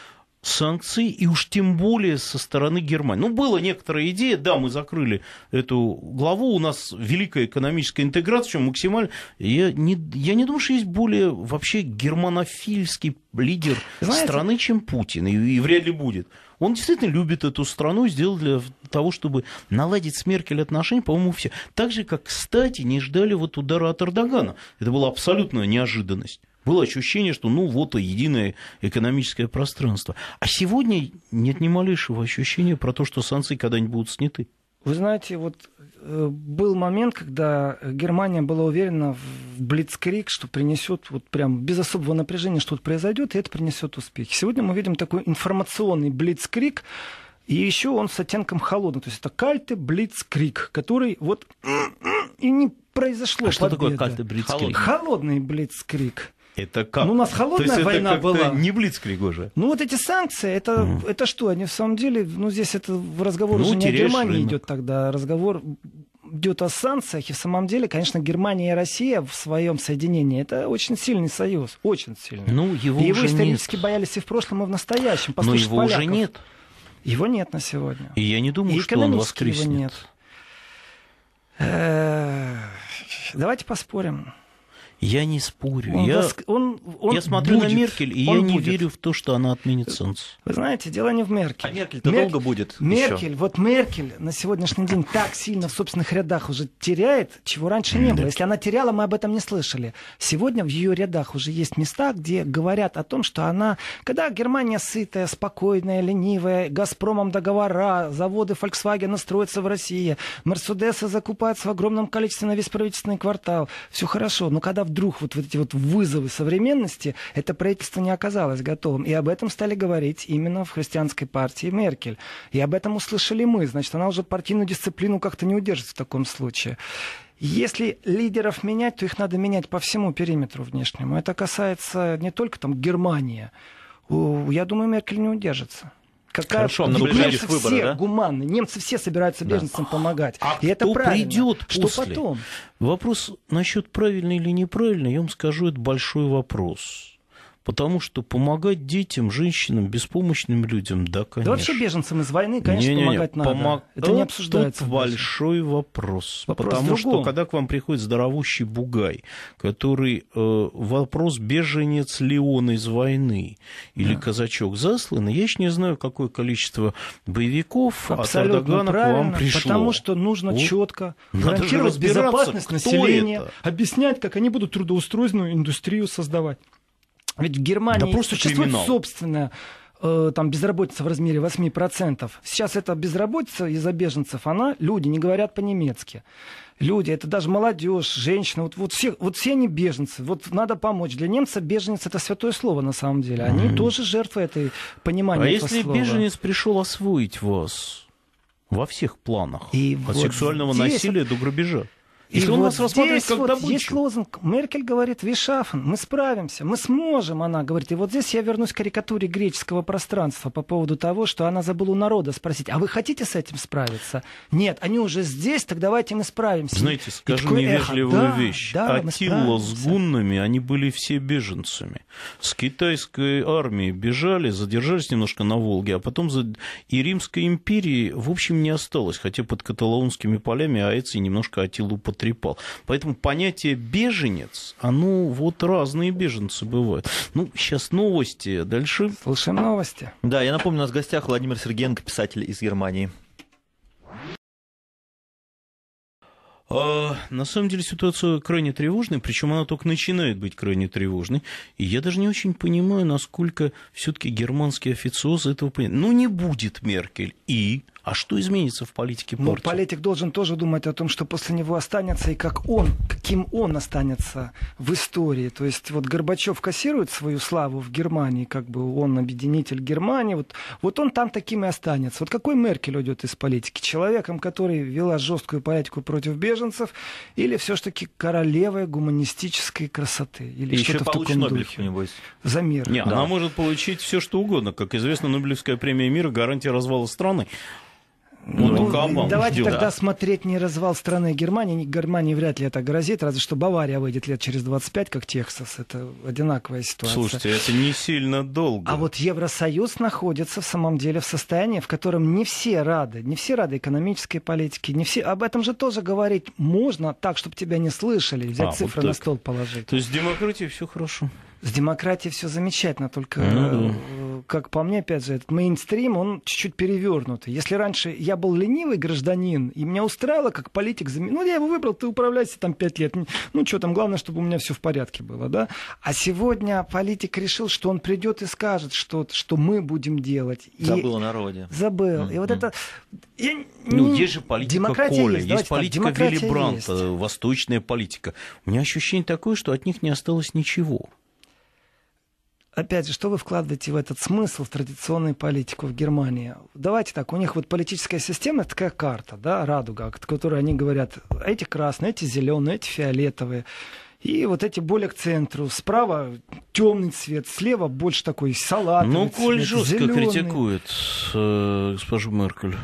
санкций, и уж тем более со стороны Германии. Ну, была некоторая идея, да, мы закрыли эту главу, у нас великая экономическая интеграция, чем максимально. Я не, я не думаю, что есть более вообще германофильский лидер Знаете... страны, чем Путин, и, и вряд ли будет. Он действительно любит эту страну, и сделал для того, чтобы наладить с Меркель отношения, по-моему, все. Так же, как, кстати, не ждали вот удара от Эрдогана. Это была абсолютная неожиданность. Было ощущение, что ну вот и единое экономическое пространство. А сегодня нет ни малейшего ощущения про то, что санкции когда-нибудь будут сняты. Вы знаете, вот э, был момент, когда Германия была уверена в Блицкрик, что принесет вот прям без особого напряжения что-то произойдет, и это принесет успех. Сегодня мы видим такой информационный Блицкрик, и еще он с оттенком холодный. То есть это кальте Блицкрик, который вот и не произошло. А победа. что такое кальте Блицкрик? Холодный Блицкрик. Это как? Ну, у нас холодная То есть война это была. Не блицкриг уже. Ну, вот эти санкции, это, mm. это что? Они в самом деле, ну, здесь это разговор ну, уже не о Германии рынок. идет тогда, а разговор идет о санкциях, и в самом деле, конечно, Германия и Россия в своем соединении это очень сильный союз, очень сильный. Ну, его и его исторически нет. боялись и в прошлом, и в настоящем. Послушать Но его поляков. уже нет. Его нет на сегодня. И я не думаю, и что он воскреснет. Его нет. Э, давайте поспорим. Я не спорю. Он я, воск... он, он я смотрю будет. на Меркель, и он я не верю в то, что она отменит солнце. Вы знаете, дело не в Меркель. А Меркель-то Мерк... долго будет Меркель, еще. вот Меркель на сегодняшний день так сильно в собственных рядах уже теряет, чего раньше не было. Если она теряла, мы об этом не слышали. Сегодня в ее рядах уже есть места, где говорят о том, что она... Когда Германия сытая, спокойная, ленивая, Газпромом договора, заводы Volkswagen строятся в России, Мерседесы закупаются в огромном количестве на весь правительственный квартал. Все хорошо, но когда в вдруг вот, вот эти вот вызовы современности, это правительство не оказалось готовым. И об этом стали говорить именно в христианской партии Меркель. И об этом услышали мы. Значит, она уже партийную дисциплину как-то не удержит в таком случае. Если лидеров менять, то их надо менять по всему периметру внешнему. Это касается не только там Германии. Я думаю, Меркель не удержится. Какая... Хорошо, на ближайших выборах, все да? гуманны, немцы все собираются беженцам да. помогать. А и кто это правильно. придет Что после? потом? Вопрос насчет правильно или неправильно, я вам скажу, это большой вопрос. Потому что помогать детям, женщинам, беспомощным людям, да, конечно. Да вообще беженцам из войны, конечно, не, не, не. помогать надо. Помог... Это не обсуждается. Тут большой вопрос. вопрос потому что когда к вам приходит здоровущий бугай, который э, вопрос, беженец ли он из войны или да. казачок заслан, я еще не знаю, какое количество боевиков Абсолютно от Эрдогана к вам пришло. Потому что нужно вот. четко гарантировать безопасность населения, это? объяснять, как они будут трудоустройственную индустрию создавать. Ведь в Германии да просто существует криминал. собственная э, там безработица в размере 8%. Сейчас эта безработица из-за беженцев, она, люди не говорят по-немецки. Люди, это даже молодежь, женщины, вот, вот, все, вот все они беженцы, вот надо помочь. Для немца беженец это святое слово на самом деле. Они mm-hmm. тоже жертвы этой понимания. А этого если слова. беженец пришел освоить вас во всех планах, И от вот сексуального здесь... насилия до грабежа? Если и он вот нас рассматривает как вот добычу. есть лозунг. Меркель говорит, вишафен, мы справимся, мы сможем, она говорит. И вот здесь я вернусь к карикатуре греческого пространства по поводу того, что она забыла у народа спросить, а вы хотите с этим справиться? Нет, они уже здесь, так давайте мы справимся. Знаете, скажу такое, невежливую эхо, вещь. Да, Атилла с гуннами, они были все беженцами. С китайской армией бежали, задержались немножко на Волге, а потом за... и Римской империи, в общем, не осталось, хотя под каталонскими полями Аэций немножко Атилу потрясли потрепал. Поэтому понятие беженец, оно вот разные беженцы бывают. Ну, сейчас новости, дальше... Слушаем новости. Да, я напомню, у нас в гостях Владимир Сергеенко, писатель из Германии. А, на самом деле ситуация крайне тревожная, причем она только начинает быть крайне тревожной. И я даже не очень понимаю, насколько все-таки германский официоз этого понимает. Ну, не будет Меркель. И а что изменится в политике партии? Ну, политик должен тоже думать о том, что после него останется и как он, каким он останется в истории. То есть вот Горбачев кассирует свою славу в Германии, как бы он объединитель Германии, вот, вот он там таким и останется. Вот какой Меркель уйдет из политики? Человеком, который вела жесткую политику против беженцев или все-таки королевой гуманистической красоты? Или и что-то еще в таком Нобелевку, духе. небось. За мир. Нет, да. она может получить все, что угодно. Как известно, Нобелевская премия мира – гарантия развала страны. Ну, ну, ну давайте ждем, тогда да. смотреть не развал страны а Германии. Германии вряд ли это грозит, разве что Бавария выйдет лет через 25, как Техас. Это одинаковая ситуация. Слушайте, это не сильно долго. А вот Евросоюз находится в самом деле в состоянии, в котором не все рады. Не все рады экономической политике. Не все... Об этом же тоже говорить можно так, чтобы тебя не слышали. Взять а, цифры вот на стол положить. То есть демократии все хорошо. С демократией все замечательно, только, mm-hmm. как по мне, опять же, этот мейнстрим, он чуть-чуть перевернутый. Если раньше я был ленивый гражданин, и меня устраивало, как политик, ну, я его выбрал, ты управляйся там пять лет, ну, что там, главное, чтобы у меня все в порядке было, да? А сегодня политик решил, что он придет и скажет, что, что мы будем делать. И... Забыл о народе. Забыл. Mm-hmm. И вот это... Я... Ну, есть же политика демократия Коля, есть, есть политика так, Вилли Бранта, восточная политика. У меня ощущение такое, что от них не осталось ничего опять же, что вы вкладываете в этот смысл в традиционную политику в Германии? Давайте так, у них вот политическая система это такая карта, да, радуга, от которой они говорят, эти красные, эти зеленые, эти фиолетовые. И вот эти более к центру. Справа темный цвет, слева больше такой салат. Ну, коль жестко зеленый. критикует э, госпожу Меркель.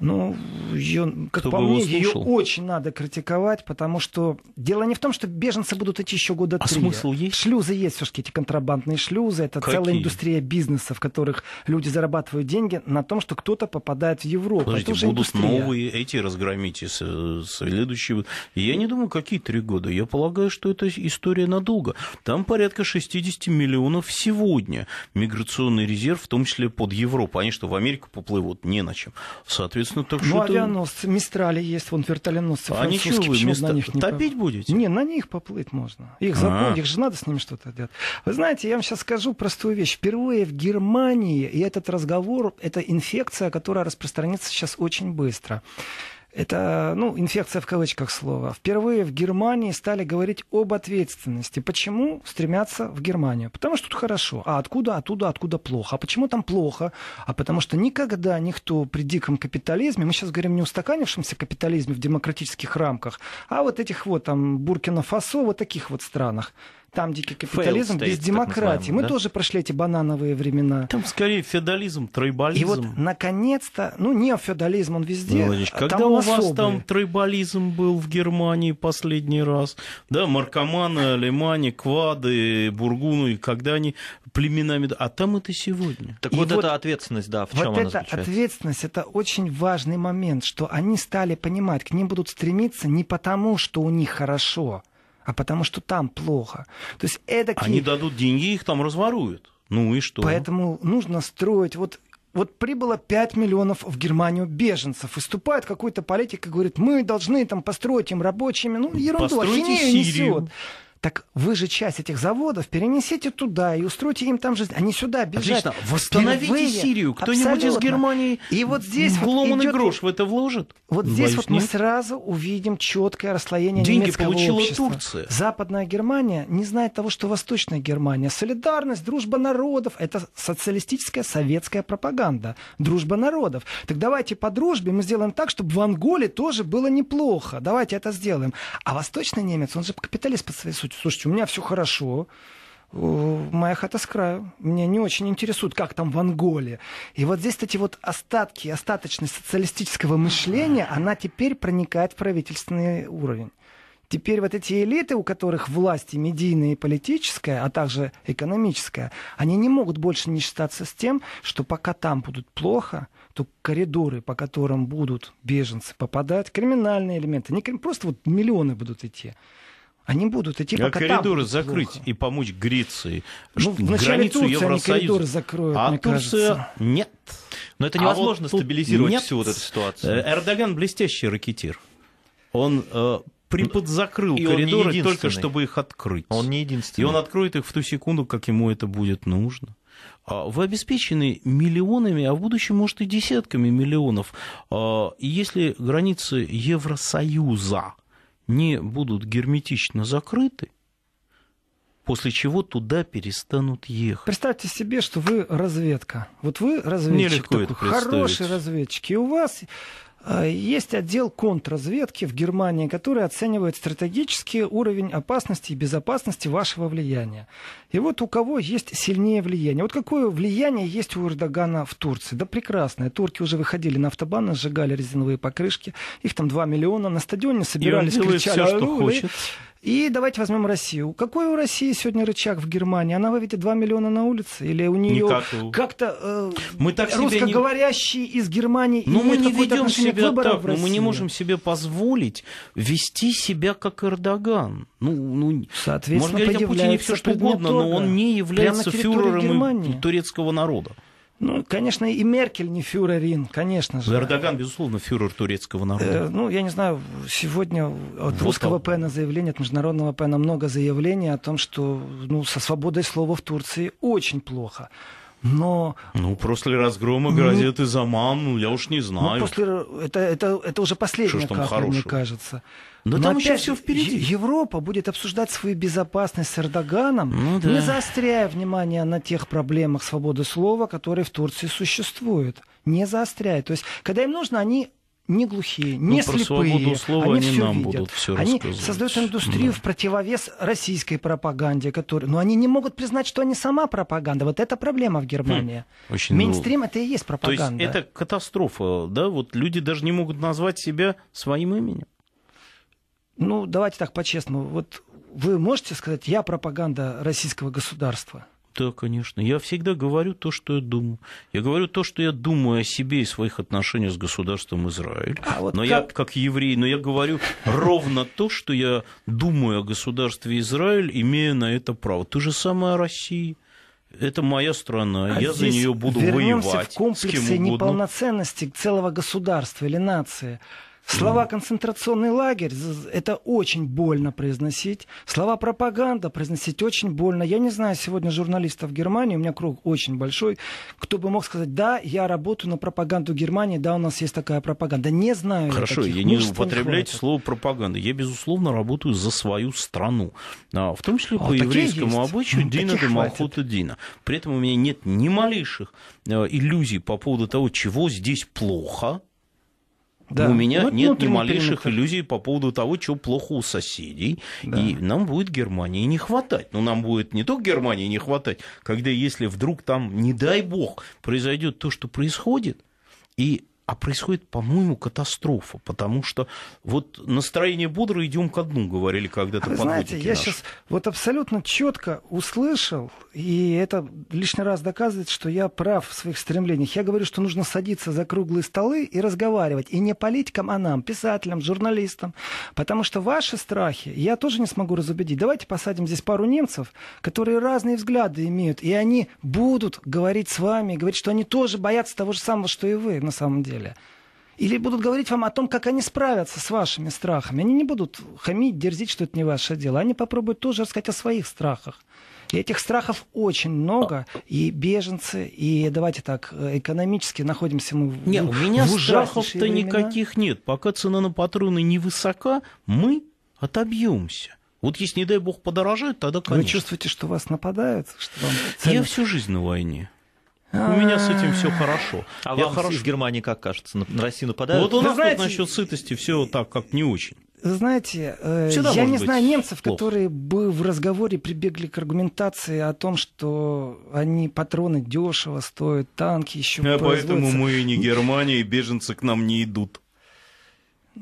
Ну, ее, как Кто по мне, ее очень надо критиковать, потому что дело не в том, что беженцы будут идти еще года а три. смысл есть? Шлюзы есть все-таки, эти контрабандные шлюзы. Это Какие? целая индустрия бизнеса, в которых люди зарабатывают деньги на том, что кто-то попадает в Европу. Подождите, это будут индустрия. новые эти разгромите, следующие. Я не думаю, какие три года. Я полагаю, что это история надолго. Там порядка 60 миллионов сегодня миграционный резерв, в том числе под Европу. Они что, в Америку поплывут? Не на чем. Соответственно, авианосец, ну так что Ну, авианосцы, Мистрали есть, вон вертоленосцы а ничего вы вместо... на них не Топить пов... будете? Не, на них поплыть можно. Их закон, а. их же надо с ними что-то делать. Вы знаете, я вам сейчас скажу простую вещь. Впервые в Германии, и этот разговор, это инфекция, которая распространится сейчас очень быстро. Это, ну, инфекция в кавычках слова. Впервые в Германии стали говорить об ответственности. Почему стремятся в Германию? Потому что тут хорошо. А откуда, оттуда, откуда плохо? А почему там плохо? А потому что никогда никто при диком капитализме, мы сейчас говорим не устаканившемся капитализме в демократических рамках, а вот этих вот там Буркина-Фасо, вот таких вот странах, там дикий капитализм Failed без демократии. Мы да? тоже прошли эти банановые времена. Там скорее феодализм, тройбализм. И вот, наконец-то, ну, не феодализм, он везде. Ну, Владимир, а когда у вас особый. там тройбализм был в Германии последний раз? Да, маркоманы, алемане, квады, бургуны, когда они племенами... А там это сегодня. Так вот, вот эта ответственность, да, в вот чем она заключается? Вот эта ответственность, это очень важный момент, что они стали понимать, к ним будут стремиться не потому, что у них хорошо, а потому что там плохо. То есть это... Они дадут деньги, их там разворуют. Ну и что? Поэтому нужно строить. Вот вот прибыло 5 миллионов в Германию беженцев. Выступает какой-то политик и говорит, мы должны там построить им рабочими. Ну, ерунду, Постройте ахинею Сирию. несет. Так вы же часть этих заводов перенесите туда и устройте им там жизнь. Они сюда бежать. Отлично. Восстановите Впервые. Сирию. Кто-нибудь из Германии и вот здесь ломаный вот идет... грош в это вложит? Вот Боюсь, здесь вот нет. сразу увидим четкое расслоение Деньги немецкого получила общества. Турция. Западная Германия не знает того, что Восточная Германия. Солидарность, дружба народов. Это социалистическая советская пропаганда. Дружба народов. Так давайте по дружбе мы сделаем так, чтобы в Анголе тоже было неплохо. Давайте это сделаем. А восточный немец, он же капиталист по своей сути слушайте, у меня все хорошо, э, моя хата с краю. Меня не очень интересует, как там в Анголе. И вот здесь эти вот остатки, остаточность социалистического мышления, она теперь проникает в правительственный уровень. Теперь вот эти элиты, у которых власть и медийная, и политическая, а также экономическая, они не могут больше не считаться с тем, что пока там будут плохо, то коридоры, по которым будут беженцы попадать, криминальные элементы, не просто вот миллионы будут идти они будут идти а пока коридоры закрыть плохо. и помочь Греции. Ну, вначале Турция Евросоюза. они коридоры закроют, а мне Турция кажется. нет. Но это невозможно а вот стабилизировать нет. всю вот эту ситуацию. Э, Эрдоган блестящий ракетир. Он э, приподзакрыл и коридоры только чтобы их открыть. Он не единственный. И он откроет их в ту секунду, как ему это будет нужно. А вы обеспечены миллионами, а в будущем, может, и десятками миллионов. А, и если границы Евросоюза не будут герметично закрыты, после чего туда перестанут ехать. Представьте себе, что вы разведка. Вот вы разведчик Нелегко такой, хороший разведчик. И у вас Э, есть отдел контрразведки в Германии, который оценивает стратегический уровень опасности и безопасности вашего влияния. И вот у кого есть сильнее влияние? Вот какое влияние есть у Эрдогана в Турции? Да прекрасное. Турки уже выходили на автобаны, сжигали резиновые покрышки. Их там 2 миллиона. На стадионе собирались, кричали все, что хочет. И давайте возьмем Россию. Какой у России сегодня рычаг в Германии? Она выведет 2 миллиона на улице? Или у нее ну. как-то э, русскоговорящие не... из Германии ну, ну мы не ведем себя так, но мы не можем себе позволить вести себя как Эрдоган. Ну, ну, Соответственно, можно говорить о Путине все что угодно, но он не является фюрером турецкого народа. Ну, конечно, и Меркель не фюрерин, конечно же. Ну, Эрдоган, безусловно, фюрер турецкого э, народа. Э, ну, я не знаю, сегодня от вот русского ВП заявление, от международного ВП много заявлений о том, что ну, со свободой слова в Турции очень плохо но... Ну, после разгрома газеты ну, «Заман», ну, я уж не ну, знаю. Ну, после... это, это, это уже последняя что капля, хорошего? мне кажется. Но, Но там опять, еще все впереди. Европа будет обсуждать свою безопасность с Эрдоганом, ну, да. не заостряя внимание на тех проблемах свободы слова, которые в Турции существуют. Не заостряя. То есть, когда им нужно, они не глухие, ну, не ну, слепые. Про слова они, они все нам видят. будут все Они создают индустрию да. в противовес российской пропаганде, которую, но они не могут признать, что они сама пропаганда. Вот это проблема в Германии. Хм, очень ну, Мейнстрим это и есть пропаганда. То есть это катастрофа, да? Вот люди даже не могут назвать себя своим именем. Ну, давайте так по-честному. Вот вы можете сказать, я пропаганда российского государства? Да, конечно. Я всегда говорю то, что я думаю. Я говорю то, что я думаю о себе и своих отношениях с государством Израиль. А вот но как... я, как еврей, но я говорю ровно то, что я думаю о государстве Израиль, имея на это право. То же самое о России. Это моя страна, а я за нее буду воевать. в комплексе неполноценности целого государства или нации. Слова «концентрационный лагерь» — это очень больно произносить. Слова «пропаганда» произносить очень больно. Я не знаю сегодня журналистов Германии, у меня круг очень большой, кто бы мог сказать, да, я работаю на пропаганду Германии, да, у нас есть такая пропаганда. Не знаю Хорошо, я, я не употребляйте слово «пропаганда». Я, безусловно, работаю за свою страну. А, в том числе а, по еврейскому есть. обычаю Дина де Малхута Дина. При этом у меня нет ни малейших а, иллюзий по поводу того, чего здесь плохо – да. У меня ну, нет ни малейших пример. иллюзий по поводу того, что плохо у соседей. Да. И нам будет Германии не хватать. Но ну, нам будет не только Германии не хватать, когда если вдруг там, не дай бог, произойдет то, что происходит, и а происходит, по-моему, катастрофа, потому что вот настроение бодро идем ко дну, говорили когда-то. Знаете, я наши. сейчас вот абсолютно четко услышал, и это лишний раз доказывает, что я прав в своих стремлениях. Я говорю, что нужно садиться за круглые столы и разговаривать, и не политикам, а нам, писателям, журналистам, потому что ваши страхи я тоже не смогу разубедить. Давайте посадим здесь пару немцев, которые разные взгляды имеют, и они будут говорить с вами, говорить, что они тоже боятся того же самого, что и вы на самом деле неужели? Или будут говорить вам о том, как они справятся с вашими страхами. Они не будут хамить, дерзить, что это не ваше дело. Они попробуют тоже рассказать о своих страхах. И этих страхов очень много. И беженцы, и давайте так, экономически находимся мы в у меня страхов-то никаких нет. Пока цена на патроны не высока, мы отобьемся. Вот если, не дай бог, подорожает, тогда конечно. Вы чувствуете, что вас нападают? Что вам цены... Я всю жизнь на войне. У меня с этим все хорошо. А я вам хорошо... в Германии как кажется? На Россию нападают? Вот у нас знаете... насчет сытости все так как не очень. знаете, э, Всегда я не знаю немцев, плохо. которые бы в разговоре прибегли к аргументации о том, что они патроны дешево стоят, танки еще а Поэтому мы не Германия, и беженцы к нам не идут.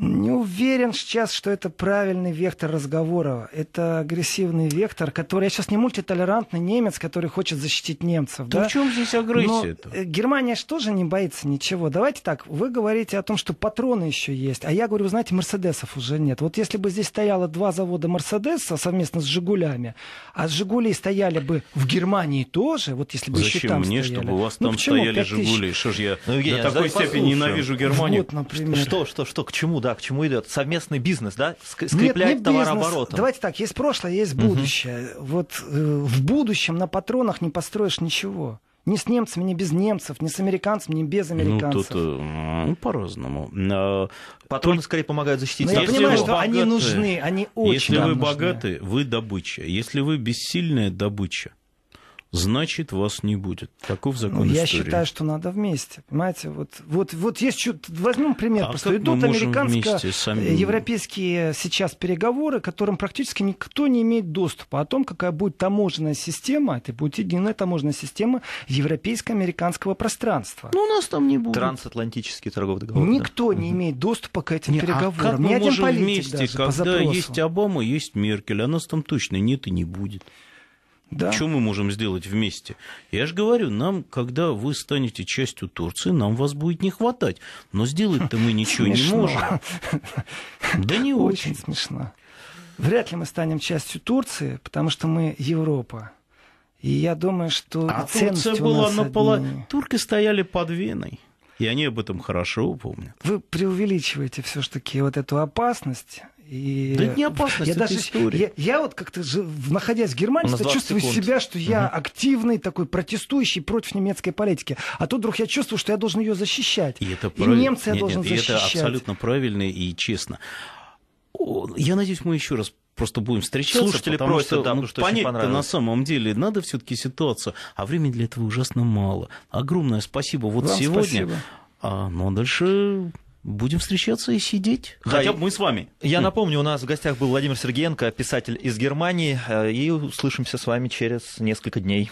Не уверен сейчас, что это правильный вектор разговора. Это агрессивный вектор, который... Я сейчас не мультитолерантный немец, который хочет защитить немцев. Да, да? в чем здесь агрессия Но э, Германия же тоже не боится ничего. Давайте так, вы говорите о том, что патроны еще есть. А я говорю, вы знаете, Мерседесов уже нет. Вот если бы здесь стояло два завода Мерседеса совместно с Жигулями, а Жигули стояли бы в Германии тоже, вот если бы Зачем еще там мне, стояли. чтобы у вас ну, там почему? стояли Жигули? Что ж я ну, Евгений, до а такой степени послушаем. ненавижу Германию? Вот, например. Что, что, что, к чему? да, к чему идет? Совместный бизнес, да? скреплять Нет, не товарооборот. Давайте так, есть прошлое, есть будущее. Угу. Вот э, в будущем на патронах не построишь ничего. Ни с немцами, ни без немцев, ни с американцами, ни без американцев. Ну, тут э, ну, по-разному. Э, Патроны Только... скорее помогают защитить. Но ну, я понимаю, что богаты, они нужны, они очень Если вы нужны. богаты, вы добыча. Если вы бессильная добыча, значит вас не будет. Таков закон ну, я истории. Я считаю, что надо вместе. Понимаете, вот, вот, вот есть что возьмем пример. А просто идут американско-европейские сейчас переговоры, к которым практически никто не имеет доступа о том, какая будет таможенная система, это будет единая таможенная система европейско-американского пространства. Ну, у нас там не будет. Трансатлантический торговый договор. Никто да. не имеет доступа к этим не, а переговорам. А как Ни один можем политик вместе, даже, когда есть Обама, есть Меркель, а нас там точно нет и не будет. Да. Что мы можем сделать вместе? Я же говорю, нам, когда вы станете частью Турции, нам вас будет не хватать. Но сделать-то мы ничего не можем. Да не очень. смешно. Вряд ли мы станем частью Турции, потому что мы Европа. И я думаю, что а Турция была на Турки стояли под Веной. И они об этом хорошо помнят. Вы преувеличиваете все-таки вот эту опасность и... Да это не опасность, я это даже, история. Я, я вот как-то, находясь в Германии, чувствую секунд. себя, что я угу. активный такой, протестующий против немецкой политики. А тут вдруг я чувствую, что я должен ее защищать. И, это и прав... нет, я должен нет, защищать. И это абсолютно правильно и честно. Я надеюсь, мы еще раз просто будем встречаться. Слушатели потому просят, что, да, ну, что понять на самом деле надо все-таки ситуацию, а времени для этого ужасно мало. Огромное спасибо. Вот Вам сегодня. Спасибо. А, ну а дальше будем встречаться и сидеть. Хотя бы мы с вами. Я хм. напомню, у нас в гостях был Владимир Сергеенко, писатель из Германии, э, и услышимся с вами через несколько дней.